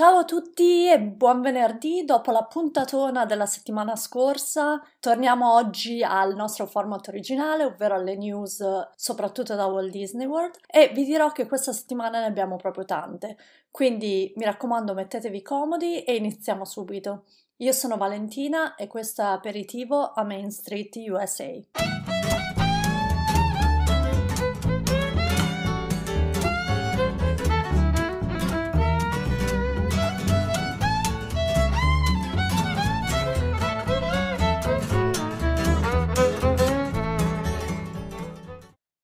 Ciao a tutti e buon venerdì. Dopo la puntatona della settimana scorsa, torniamo oggi al nostro format originale, ovvero alle news soprattutto da Walt Disney World e vi dirò che questa settimana ne abbiamo proprio tante. Quindi mi raccomando, mettetevi comodi e iniziamo subito. Io sono Valentina e questo è aperitivo a Main Street USA.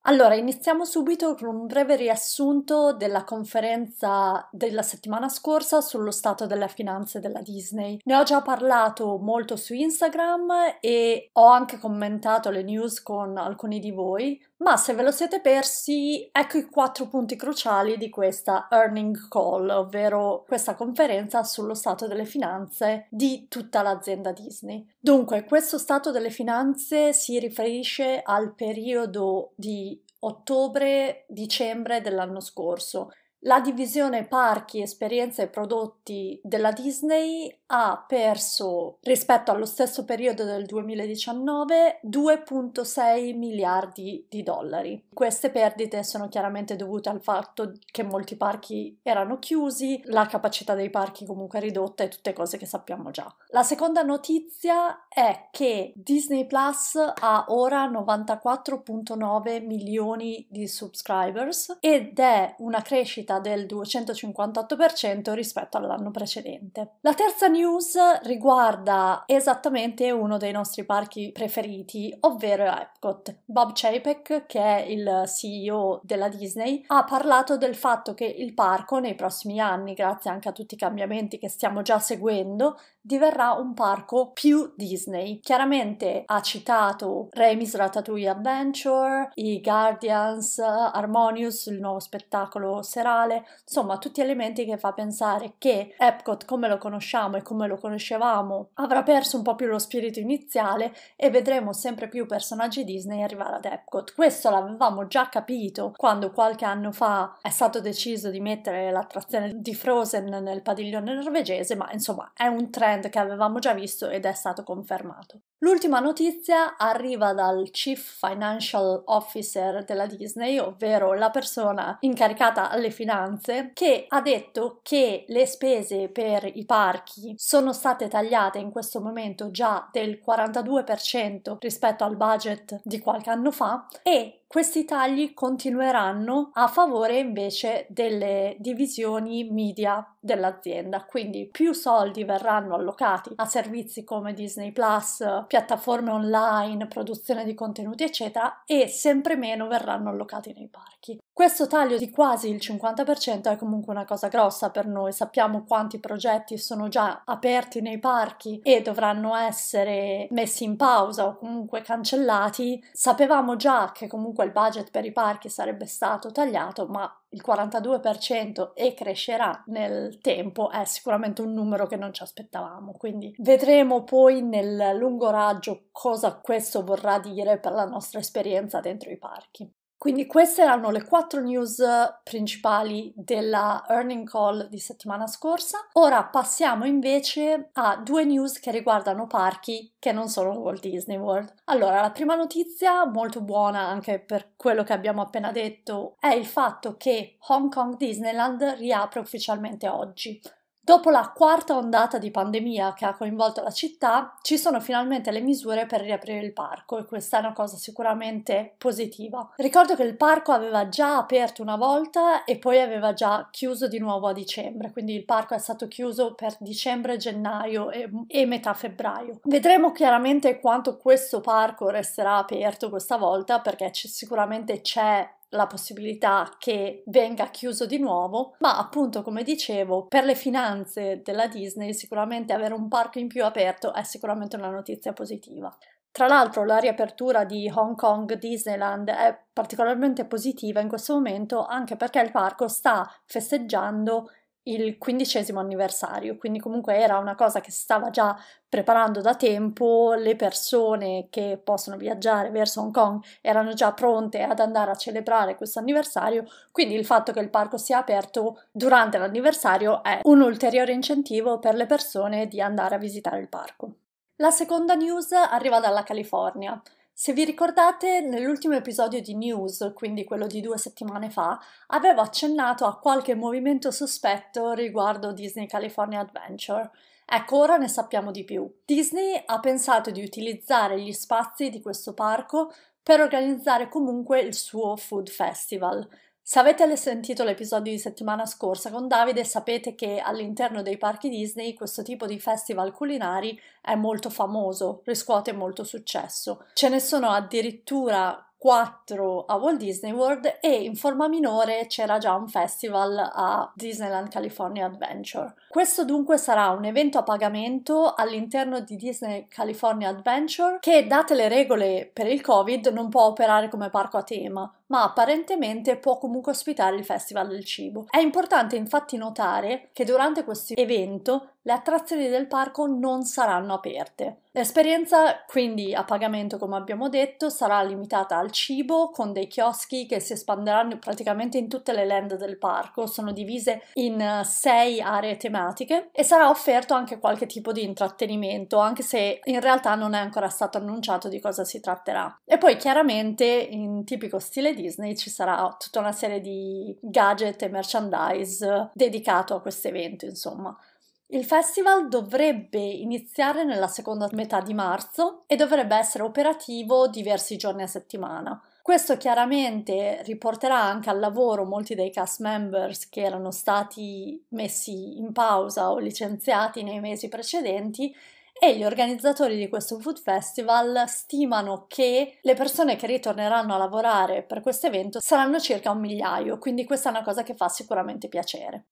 Allora, iniziamo subito con un breve riassunto della conferenza della settimana scorsa sullo stato delle finanze della Disney. Ne ho già parlato molto su Instagram e ho anche commentato le news con alcuni di voi, ma se ve lo siete persi, ecco i quattro punti cruciali di questa earning call, ovvero questa conferenza sullo stato delle finanze di tutta l'azienda Disney. Dunque, questo stato delle finanze si riferisce al periodo di ottobre-dicembre dell'anno scorso, la divisione parchi, esperienze e prodotti della Disney ha perso rispetto allo stesso periodo del 2019 2.6 miliardi di dollari. Queste perdite sono chiaramente dovute al fatto che molti parchi erano chiusi, la capacità dei parchi comunque ridotta e tutte cose che sappiamo già. La seconda notizia è che Disney Plus ha ora 94.9 milioni di subscribers ed è una crescita crescita del 258% rispetto all'anno precedente. La terza news riguarda esattamente uno dei nostri parchi preferiti, ovvero Epcot. Bob Chapek, che è il CEO della Disney, ha parlato del fatto che il parco nei prossimi anni, grazie anche a tutti i cambiamenti che stiamo già seguendo, diverrà un parco più Disney. Chiaramente ha citato Remy's Ratatouille Adventure, i Guardians, Harmonious, il nuovo spettacolo serale, culturale, insomma tutti elementi che fa pensare che Epcot come lo conosciamo e come lo conoscevamo avrà perso un po' più lo spirito iniziale e vedremo sempre più personaggi Disney arrivare ad Epcot. Questo l'avevamo già capito quando qualche anno fa è stato deciso di mettere l'attrazione di Frozen nel padiglione norvegese, ma insomma è un trend che avevamo già visto ed è stato confermato. L'ultima notizia arriva dal Chief Financial Officer della Disney, ovvero la persona incaricata alle finanze Finanze che ha detto che le spese per i parchi sono state tagliate in questo momento già del 42% rispetto al budget di qualche anno fa e questi tagli continueranno a favore invece delle divisioni media dell'azienda, quindi più soldi verranno allocati a servizi come Disney Plus, piattaforme online, produzione di contenuti eccetera e sempre meno verranno allocati nei parchi. Questo taglio di quasi il 50% è comunque una cosa grossa per noi, sappiamo quanti progetti sono già aperti nei parchi e dovranno essere messi in pausa o comunque cancellati, sapevamo già che comunque comunque il budget per i parchi sarebbe stato tagliato, ma il 42% e crescerà nel tempo è sicuramente un numero che non ci aspettavamo. Quindi vedremo poi nel lungo raggio cosa questo vorrà dire per la nostra esperienza dentro i parchi. Quindi queste erano le quattro news principali della earning call di settimana scorsa. Ora passiamo invece a due news che riguardano parchi che non sono Walt Disney World. Allora, la prima notizia, molto buona anche per quello che abbiamo appena detto, è il fatto che Hong Kong Disneyland riapre ufficialmente oggi. Dopo la quarta ondata di pandemia che ha coinvolto la città, ci sono finalmente le misure per riaprire il parco e questa è una cosa sicuramente positiva. Ricordo che il parco aveva già aperto una volta e poi aveva già chiuso di nuovo a dicembre, quindi il parco è stato chiuso per dicembre, gennaio e, e metà febbraio. Vedremo chiaramente quanto questo parco resterà aperto questa volta perché c- sicuramente c'è la possibilità che venga chiuso di nuovo, ma appunto come dicevo, per le finanze della Disney sicuramente avere un parco in più aperto è sicuramente una notizia positiva. Tra l'altro la riapertura di Hong Kong Disneyland è particolarmente positiva in questo momento anche perché il parco sta festeggiando il quindicesimo anniversario, quindi comunque era una cosa che si stava già preparando da tempo, le persone che possono viaggiare verso Hong Kong erano già pronte ad andare a celebrare questo anniversario, quindi il fatto che il parco sia aperto durante l'anniversario è un ulteriore incentivo per le persone di andare a visitare il parco. La seconda news arriva dalla California. Se vi ricordate, nell'ultimo episodio di News, quindi quello di due settimane fa, avevo accennato a qualche movimento sospetto riguardo Disney California Adventure. Ecco, ora ne sappiamo di più. Disney ha pensato di utilizzare gli spazi di questo parco per organizzare comunque il suo Food Festival. Se avete sentito l'episodio di settimana scorsa con Davide sapete che all'interno dei parchi Disney questo tipo di festival culinari è molto famoso, riscuote molto successo. Ce ne sono addirittura 4 a Walt Disney World e in forma minore c'era già un festival a Disneyland California Adventure. Questo dunque sarà un evento a pagamento all'interno di Disney California Adventure che, date le regole per il Covid, non può operare come parco a tema, ma apparentemente può comunque ospitare il Festival del Cibo. È importante infatti notare che durante questo evento le attrazioni del parco non saranno aperte. L'esperienza, quindi a pagamento, come abbiamo detto, sarà limitata al cibo con dei chioschi che si espanderanno praticamente in tutte le land del parco. Sono divise in sei aree tematiche fanatiche e sarà offerto anche qualche tipo di intrattenimento, anche se in realtà non è ancora stato annunciato di cosa si tratterà. E poi chiaramente in tipico stile Disney ci sarà tutta una serie di gadget e merchandise dedicato a questo evento, insomma. Il festival dovrebbe iniziare nella seconda metà di marzo e dovrebbe essere operativo diversi giorni a settimana. Questo chiaramente riporterà anche al lavoro molti dei cast members che erano stati messi in pausa o licenziati nei mesi precedenti e gli organizzatori di questo food festival stimano che le persone che ritorneranno a lavorare per questo evento saranno circa un migliaio, quindi questa è una cosa che fa sicuramente piacere.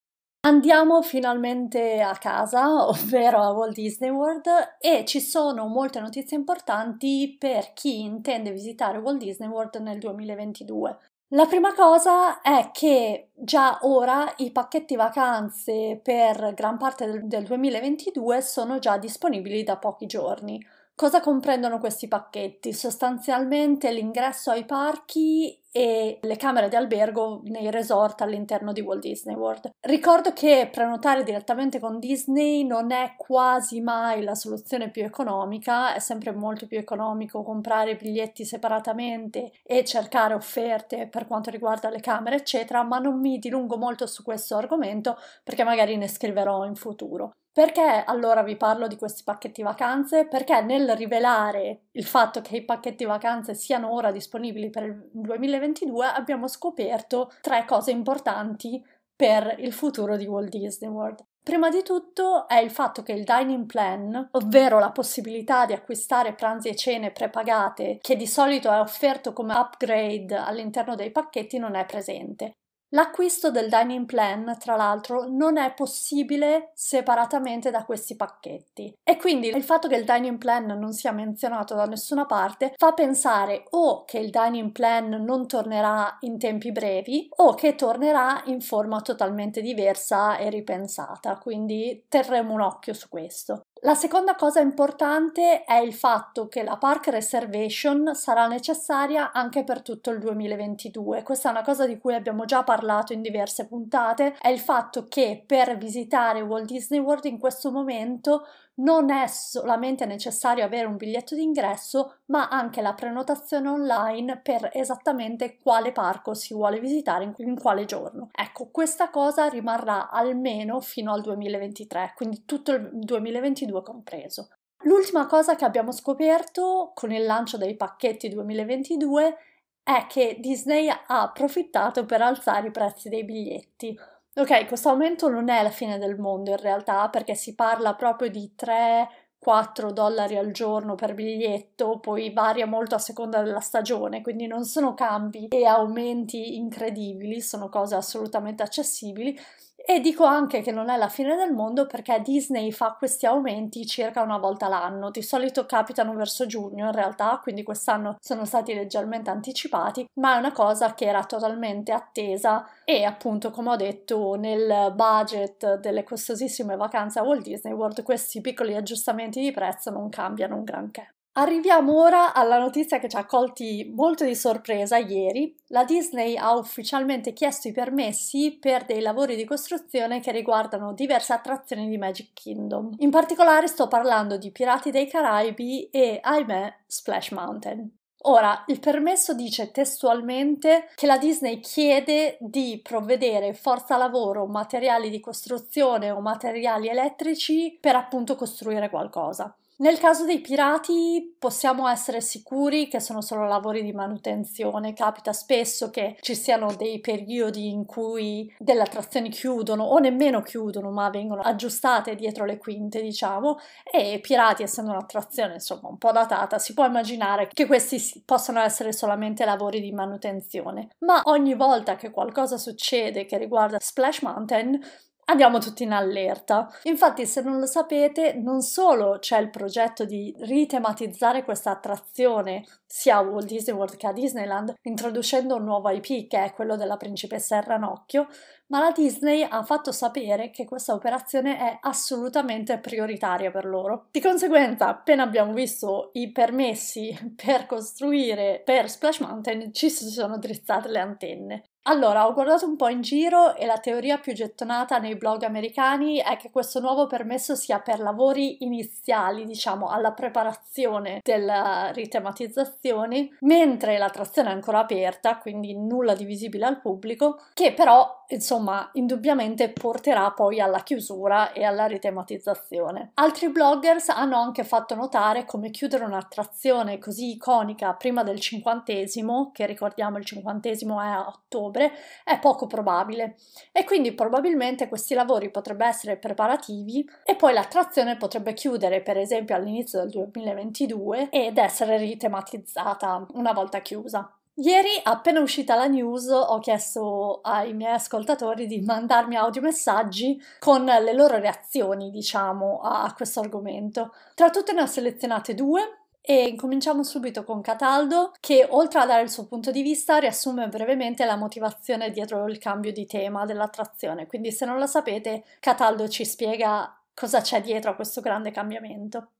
Andiamo finalmente a casa, ovvero a Walt Disney World, e ci sono molte notizie importanti per chi intende visitare Walt Disney World nel 2022. La prima cosa è che già ora i pacchetti vacanze per gran parte del, 2022 sono già disponibili da pochi giorni. Cosa comprendono questi pacchetti? Sostanzialmente l'ingresso ai parchi e le camere di albergo nei resort all'interno di Walt Disney World. Ricordo che prenotare direttamente con Disney non è quasi mai la soluzione più economica, è sempre molto più economico comprare biglietti separatamente e cercare offerte per quanto riguarda le camere, eccetera, ma non mi dilungo molto su questo argomento perché magari ne scriverò in futuro. Perché allora vi parlo di questi pacchetti vacanze? Perché nel rivelare il fatto che i pacchetti vacanze siano ora disponibili per il 2020 2022 abbiamo scoperto tre cose importanti per il futuro di Walt Disney World. Prima di tutto è il fatto che il dining plan, ovvero la possibilità di acquistare pranzi e cene prepagate, che di solito è offerto come upgrade all'interno dei pacchetti, non è presente. L'acquisto del dining plan, tra l'altro, non è possibile separatamente da questi pacchetti e quindi il fatto che il dining plan non sia menzionato da nessuna parte fa pensare o che il dining plan non tornerà in tempi brevi o che tornerà in forma totalmente diversa e ripensata, quindi terremo un occhio su questo. La seconda cosa importante è il fatto che la park reservation sarà necessaria anche per tutto il 2022. Questa è una cosa di cui abbiamo già parlato in diverse puntate, è il fatto che per visitare Walt Disney World in questo momento non è solamente necessario avere un biglietto d'ingresso, ma anche la prenotazione online per esattamente quale parco si vuole visitare in, in quale giorno. Ecco, questa cosa rimarrà almeno fino al 2023, quindi tutto il 2022 compreso. L'ultima cosa che abbiamo scoperto con il lancio dei pacchetti 2022 è che Disney ha approfittato per alzare i prezzi dei biglietti. Ok, questo aumento non è la fine del mondo in realtà, perché si parla proprio di 3-4 dollari al giorno per biglietto, poi varia molto a seconda della stagione, quindi non sono cambi e aumenti incredibili, sono cose assolutamente accessibili e dico anche che non è la fine del mondo perché Disney fa questi aumenti circa una volta l'anno, di solito capitano verso giugno in realtà, quindi quest'anno sono stati leggermente anticipati, ma è una cosa che era totalmente attesa e appunto come ho detto nel budget delle costosissime vacanze a Walt Disney World questi piccoli aggiustamenti di prezzo non cambiano un granché. Arriviamo ora alla notizia che ci ha colti molto di sorpresa ieri. La Disney ha ufficialmente chiesto i permessi per dei lavori di costruzione che riguardano diverse attrazioni di Magic Kingdom. In particolare sto parlando di Pirati dei Caraibi e, ahimè, Splash Mountain. Ora, il permesso dice testualmente che la Disney chiede di provvedere forza lavoro, materiali di costruzione o materiali elettrici per appunto costruire qualcosa. Nel caso dei pirati possiamo essere sicuri che sono solo lavori di manutenzione, capita spesso che ci siano dei periodi in cui delle attrazioni chiudono o nemmeno chiudono ma vengono aggiustate dietro le quinte diciamo e pirati essendo un'attrazione insomma un po' datata si può immaginare che questi possano essere solamente lavori di manutenzione ma ogni volta che qualcosa succede che riguarda Splash Mountain andiamo tutti in allerta. Infatti, se non lo sapete, non solo c'è il progetto di ritematizzare questa attrazione sia a Walt Disney World che a Disneyland, introducendo un nuovo IP che è quello della principessa Il Ranocchio, ma la Disney ha fatto sapere che questa operazione è assolutamente prioritaria per loro. Di conseguenza, appena abbiamo visto i permessi per costruire per Splash Mountain, ci si sono drizzate le antenne. Allora, ho guardato un po' in giro e la teoria più gettonata nei blog americani è che questo nuovo permesso sia per lavori iniziali, diciamo, alla preparazione della eh, ritematizzazione, mentre la trazione è ancora aperta, quindi nulla di visibile al pubblico, che però, insomma, indubbiamente porterà poi alla chiusura e alla ritematizzazione. Altri bloggers hanno anche fatto notare come chiudere un'attrazione così iconica prima del cinquantesimo, che ricordiamo il cinquantesimo è a ottobre, ottobre è poco probabile e quindi probabilmente questi lavori potrebbero essere preparativi e poi l'attrazione potrebbe chiudere per esempio all'inizio del 2022 ed essere ritematizzata una volta chiusa. Ieri, appena uscita la news, ho chiesto ai miei ascoltatori di mandarmi audiomessaggi con le loro reazioni, diciamo, a questo argomento. Tra tutte ne ho selezionate due e incominciamo subito con Cataldo, che oltre a dare il suo punto di vista, riassume brevemente la motivazione dietro il cambio di tema dell'attrazione. Quindi, se non la sapete, Cataldo ci spiega cosa c'è dietro a questo grande cambiamento.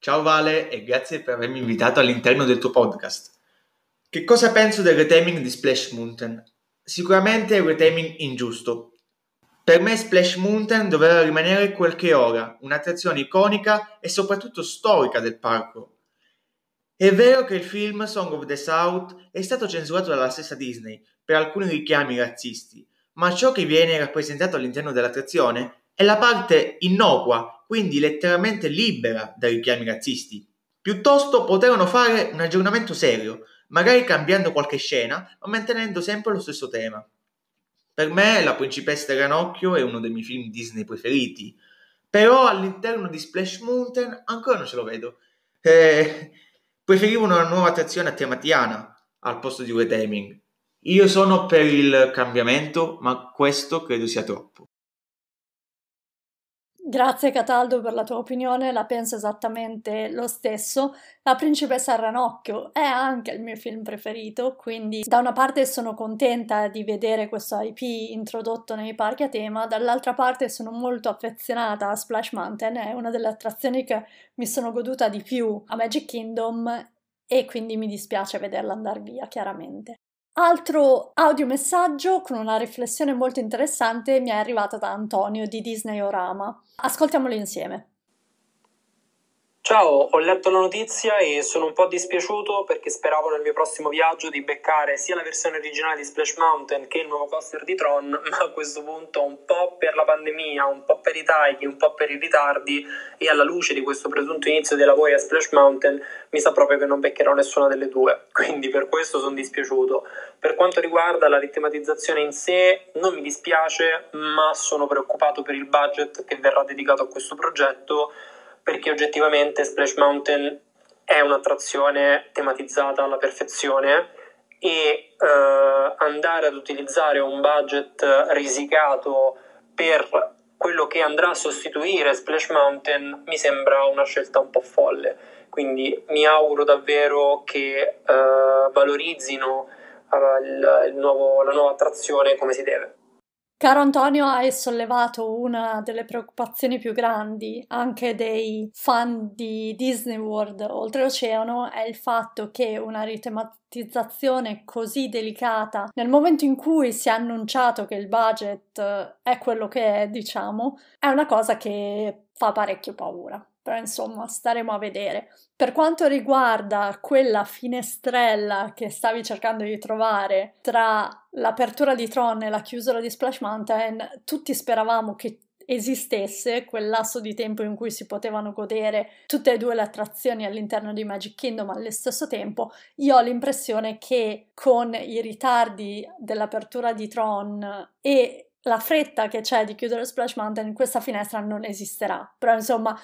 Ciao Vale e grazie per avermi invitato all'interno del tuo podcast. Che cosa penso del retaming di Splash Mountain? Sicuramente è un retaming ingiusto. Per me Splash Mountain doveva rimanere qualche ora, un'attrazione iconica e soprattutto storica del parco, è vero che il film Song of the South è stato censurato dalla stessa Disney per alcuni richiami razzisti, ma ciò che viene rappresentato all'interno dell'attrazione è la parte innocua, quindi letteralmente libera da richiami razzisti. Piuttosto potevano fare un aggiornamento serio, magari cambiando qualche scena, ma mantenendo sempre lo stesso tema. Per me La principessa Ranocchio è uno dei miei film Disney preferiti, però all'interno di Splash Mountain ancora non ce lo vedo. Eh, Preferivo una nuova attrazione a tema Tiana al posto di un retaming. Io sono per il cambiamento, ma questo credo sia troppo. Grazie Cataldo per la tua opinione, la penso esattamente lo stesso. La principessa Ranocchio è anche il mio film preferito, quindi da una parte sono contenta di vedere questo IP introdotto nei parchi a tema, dall'altra parte sono molto affezionata a Splash Mountain, è una delle attrazioni che mi sono goduta di più a Magic Kingdom e quindi mi dispiace vederla andare via, chiaramente. Altro audiomessaggio con una riflessione molto interessante mi è arrivata da Antonio di Disney Orama. Ascoltiamolo insieme. Ciao, ho letto la notizia e sono un po' dispiaciuto perché speravo nel mio prossimo viaggio di beccare sia la versione originale di Splash Mountain che il nuovo coaster di Tron, ma a questo punto un po' per la pandemia, un po' per i tagli, un po' per i ritardi e alla luce di questo presunto inizio dei lavori a Splash Mountain mi sa proprio che non beccherò nessuna delle due, quindi per questo sono dispiaciuto. Per quanto riguarda la ritematizzazione in sé, non mi dispiace, ma sono preoccupato per il budget che verrà dedicato a questo progetto perché oggettivamente Splash Mountain è un'attrazione tematizzata alla perfezione e eh, andare ad utilizzare un budget risicato per quello che andrà a sostituire Splash Mountain mi sembra una scelta un po' folle. Quindi mi auguro davvero che eh, valorizzino eh, il, il nuovo, la nuova attrazione come si deve. Caro Antonio, hai sollevato una delle preoccupazioni più grandi anche dei fan di Disney World oltreoceano, è il fatto che una ritematizzazione così delicata, nel momento in cui si è annunciato che il budget eh, è quello che è, diciamo, è una cosa che fa parecchio paura però insomma staremo a vedere. Per quanto riguarda quella finestrella che stavi cercando di trovare tra l'apertura di Tron e la chiusura di Splash Mountain, tutti speravamo che esistesse quel lasso di tempo in cui si potevano godere tutte e due le attrazioni all'interno di Magic Kingdom allo stesso tempo, io ho l'impressione che con i ritardi dell'apertura di Tron e la fretta che c'è di chiudere Splash Mountain, questa finestra non esisterà. Però insomma,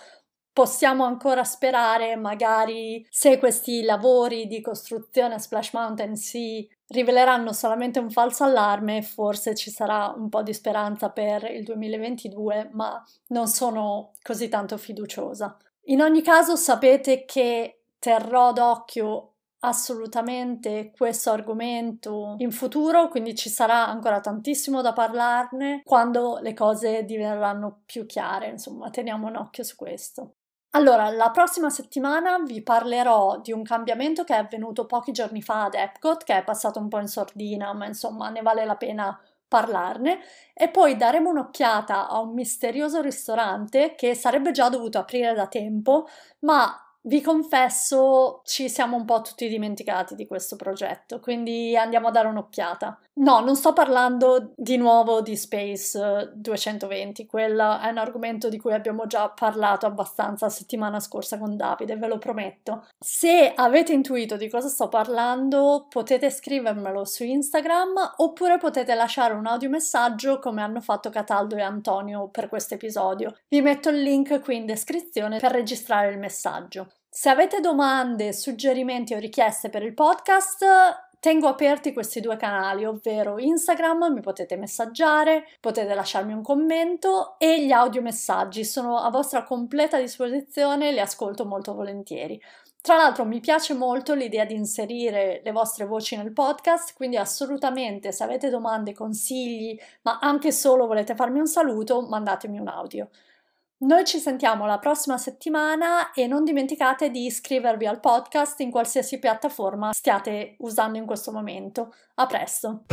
possiamo ancora sperare, magari se questi lavori di costruzione a Splash Mountain si riveleranno solamente un falso allarme, forse ci sarà un po' di speranza per il 2022, ma non sono così tanto fiduciosa. In ogni caso sapete che terrò d'occhio assolutamente questo argomento in futuro, quindi ci sarà ancora tantissimo da parlarne quando le cose diverranno più chiare, insomma, teniamo un occhio su questo. Allora, la prossima settimana vi parlerò di un cambiamento che è avvenuto pochi giorni fa ad Epcot, che è passato un po' in sordina, ma insomma ne vale la pena parlarne e poi daremo un'occhiata a un misterioso ristorante che sarebbe già dovuto aprire da tempo, ma vi confesso, ci siamo un po' tutti dimenticati di questo progetto, quindi andiamo a dare un'occhiata. No, non sto parlando di nuovo di Space 220, quello è un argomento di cui abbiamo già parlato abbastanza la settimana scorsa con Davide, ve lo prometto. Se avete intuito di cosa sto parlando, potete scrivermelo su Instagram oppure potete lasciare un audiomessaggio come hanno fatto Cataldo e Antonio per questo episodio. Vi metto il link qui in descrizione per registrare il messaggio. Se avete domande, suggerimenti o richieste per il podcast, tengo aperti questi due canali, ovvero Instagram, mi potete messaggiare, potete lasciarmi un commento e gli audiomessaggi sono a vostra completa disposizione, li ascolto molto volentieri. Tra l'altro mi piace molto l'idea di inserire le vostre voci nel podcast, quindi assolutamente se avete domande, consigli, ma anche solo volete farmi un saluto, mandatemi un audio. Noi ci sentiamo la prossima settimana e non dimenticate di iscrivervi al podcast in qualsiasi piattaforma stiate usando in questo momento. A presto!